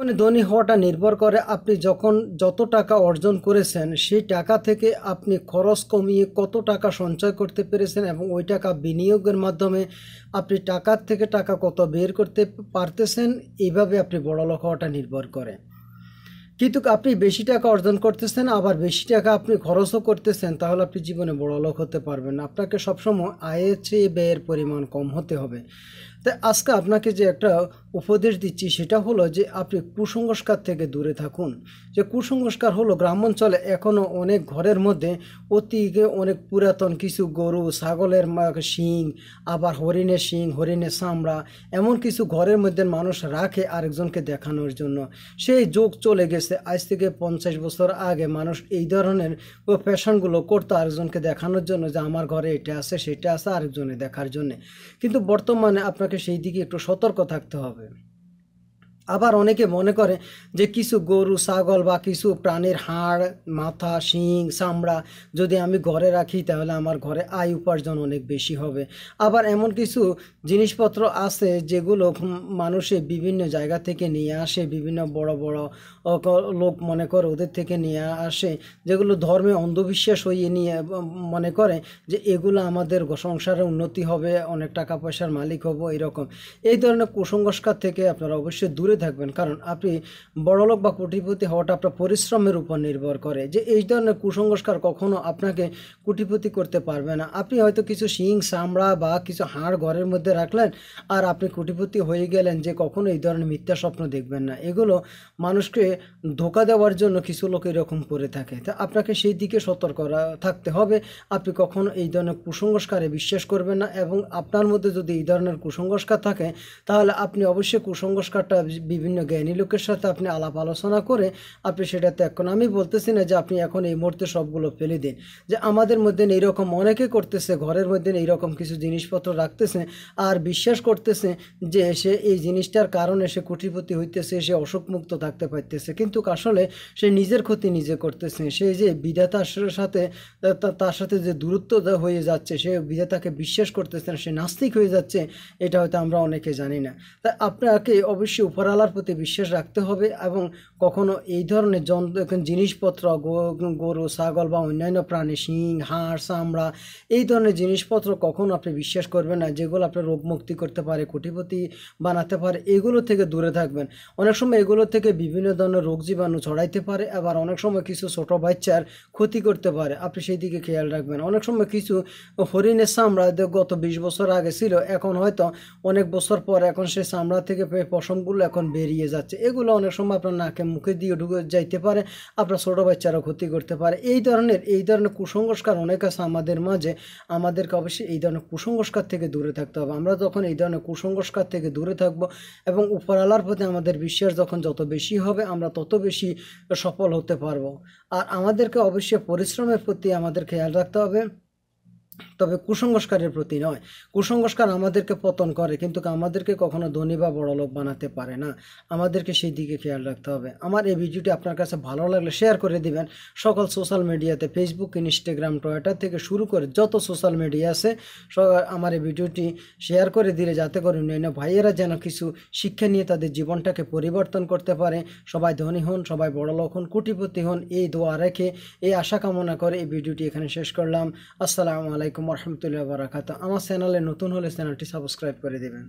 মানে ধনী হওয়াটা নির্ভর করে আপনি যখন যত টাকা অর্জন করেছেন সেই টাকা থেকে আপনি খরচ কমিয়ে কত টাকা সঞ্চয় করতে পেরেছেন এবং ওই টাকা বিনিয়োগের মাধ্যমে আপনি টাকার থেকে টাকা কত বের করতে পারতেছেন এইভাবে আপনি বড়লোক হওয়াটা নির্ভর করে কিন্তু আপনি বেশি টাকা অর্জন করতেছেন আবার বেশি টাকা আপনি খরচও করতেছেন তাহলে আপনি জীবনে বড় লোক হতে পারবেন আপনাকে সবসময় আয়ের চেয়ে ব্যয়ের পরিমাণ কম হতে হবে তাই আজকে আপনাকে যে একটা উপদেশ দিচ্ছি সেটা হলো যে আপনি কুসংস্কার থেকে দূরে থাকুন যে কুসংস্কার হলো গ্রামাঞ্চলে এখনও অনেক ঘরের মধ্যে অতিকে অনেক পুরাতন কিছু গরু ছাগলের শিং আবার হরিণের শিং হরিণের চামড়া এমন কিছু ঘরের মধ্যে মানুষ রাখে আরেকজনকে দেখানোর জন্য সেই যোগ চলে গেছে আজ থেকে পঞ্চাশ বছর আগে মানুষ এই ধরনের ও ফ্যাশনগুলো করতো আরেকজনকে দেখানোর জন্য যে আমার ঘরে এটা আছে সেটা আছে আরেকজনে দেখার জন্যে কিন্তু বর্তমানে আপনার আপনাকে সেই দিকে একটু সতর্ক থাকতে হবে আবার অনেকে মনে করে যে কিছু গরু ছাগল বা কিছু প্রাণীর হাড় মাথা শিং চামড়া যদি আমি ঘরে রাখি তাহলে আমার ঘরে আয় উপার্জন অনেক বেশি হবে আবার এমন কিছু জিনিসপত্র আছে যেগুলো মানুষে বিভিন্ন জায়গা থেকে নিয়ে আসে বিভিন্ন বড় বড় লোক মনে করে ওদের থেকে নিয়ে আসে যেগুলো ধর্মে অন্ধবিশ্বাস হয়ে নিয়ে মনে করে যে এগুলো আমাদের সংসারে উন্নতি হবে অনেক টাকা পয়সার মালিক হব এরকম এই ধরনের কুসংস্কার থেকে আপনারা অবশ্যই দূরে থাকবেন কারণ আপনি বড়লোক বা কোটিপতি হওয়াটা আপনার পরিশ্রমের উপর নির্ভর করে যে এই ধরনের কুসংস্কার কখনো আপনাকে কুটিপতি করতে পারবে না আপনি হয়তো কিছু শিং চামড়া বা কিছু হাড় ঘরের মধ্যে রাখলেন আর আপনি কুটিপতি হয়ে গেলেন যে কখনো এই ধরনের মিথ্যা স্বপ্ন দেখবেন না এগুলো মানুষকে ধোকা দেওয়ার জন্য কিছু লোক এরকম করে থাকে তা আপনাকে সেই দিকে সতর্ক থাকতে হবে আপনি কখনো এই ধরনের কুসংস্কারে বিশ্বাস করবেন না এবং আপনার মধ্যে যদি এই ধরনের কুসংস্কার থাকে তাহলে আপনি অবশ্যই কুসংস্কারটা বিভিন্ন জ্ঞানী লোকের সাথে আপনি আলাপ আলোচনা করে আপনি সেটা ত্যাগ করেন আমি বলতেছি না যে আপনি এখন এই মুহূর্তে সবগুলো ফেলে দিন যে আমাদের মধ্যে এইরকম অনেকে করতেছে ঘরের মধ্যে এইরকম কিছু জিনিসপত্র রাখতেছে আর বিশ্বাস করতেছে যে সে এই জিনিসটার কারণে সে কুটিপতি হইতেছে সে অসুখমুক্ত থাকতে পারতেছে কিন্তু আসলে সে নিজের ক্ষতি নিজে করতেছে সে যে বিধাতার সাথে তার সাথে যে দূরত্ব হয়ে যাচ্ছে সে বিধাতাকে বিশ্বাস করতেছে না সে নাস্তিক হয়ে যাচ্ছে এটা হয়তো আমরা অনেকে জানি না তা আপনাকে অবশ্যই উপহার আল্লাহর প্রতি বিশ্বাস রাখতে হবে এবং কখনো এই ধরনের যন্ত্র জিনিসপত্র গরু ছাগল বা অন্যান্য প্রাণী শিং হাঁস চামড়া এই ধরনের জিনিসপত্র কখনো আপনি বিশ্বাস করবেন না যেগুলো আপনার মুক্তি করতে পারে কুটিপতি বানাতে পারে এগুলো থেকে দূরে থাকবেন অনেক সময় এগুলো থেকে বিভিন্ন ধরনের রোগ জীবাণু ছড়াইতে পারে আবার অনেক সময় কিছু ছোট বাচ্চার ক্ষতি করতে পারে আপনি সেই দিকে খেয়াল রাখবেন অনেক সময় কিছু হরিণের চামড়া গত বিশ বছর আগে ছিল এখন হয়তো অনেক বছর পর এখন সে চামড়া থেকে পশমগুলো এখন এখন বেরিয়ে যাচ্ছে এগুলো অনেক সময় আপনার নাকে মুখে দিয়ে ঢুকে যাইতে পারে আপনার ছোটো বাচ্চারা ক্ষতি করতে পারে এই ধরনের এই ধরনের কুসংস্কার অনেক আছে আমাদের মাঝে আমাদেরকে অবশ্যই এই ধরনের কুসংস্কার থেকে দূরে থাকতে হবে আমরা যখন এই ধরনের কুসংস্কার থেকে দূরে থাকব এবং উপরালার প্রতি আমাদের বিশ্বাস যখন যত বেশি হবে আমরা তত বেশি সফল হতে পারবো আর আমাদেরকে অবশ্যই পরিশ্রমের প্রতি আমাদের খেয়াল রাখতে হবে তবে কুসংস্কারের প্রতি নয় কুসংস্কার আমাদেরকে পতন করে কিন্তু আমাদেরকে কখনো ধনী বা লোক বানাতে পারে না আমাদেরকে সেই দিকে খেয়াল রাখতে হবে আমার এই ভিডিওটি আপনার কাছে ভালো লাগলে শেয়ার করে দিবেন সকল সোশ্যাল মিডিয়াতে ফেসবুক ইনস্টাগ্রাম টুইটার থেকে শুরু করে যত সোশ্যাল মিডিয়া আছে আমার এই ভিডিওটি শেয়ার করে দিলে যাতে করে অন্যান্য ভাইয়েরা যেন কিছু শিক্ষা নিয়ে তাদের জীবনটাকে পরিবর্তন করতে পারে সবাই ধনী হন সবাই লোক হন কোটিপতি হন এই দোয়া রেখে এই আশা কামনা করে এই ভিডিওটি এখানে শেষ করলাম আসসালামু আলাইকুম আলাইকুম রহমতুল্লাহ বারাকাত আমার চ্যানেলে নতুন হলে চ্যানেলটি সাবস্ক্রাইব করে দেবেন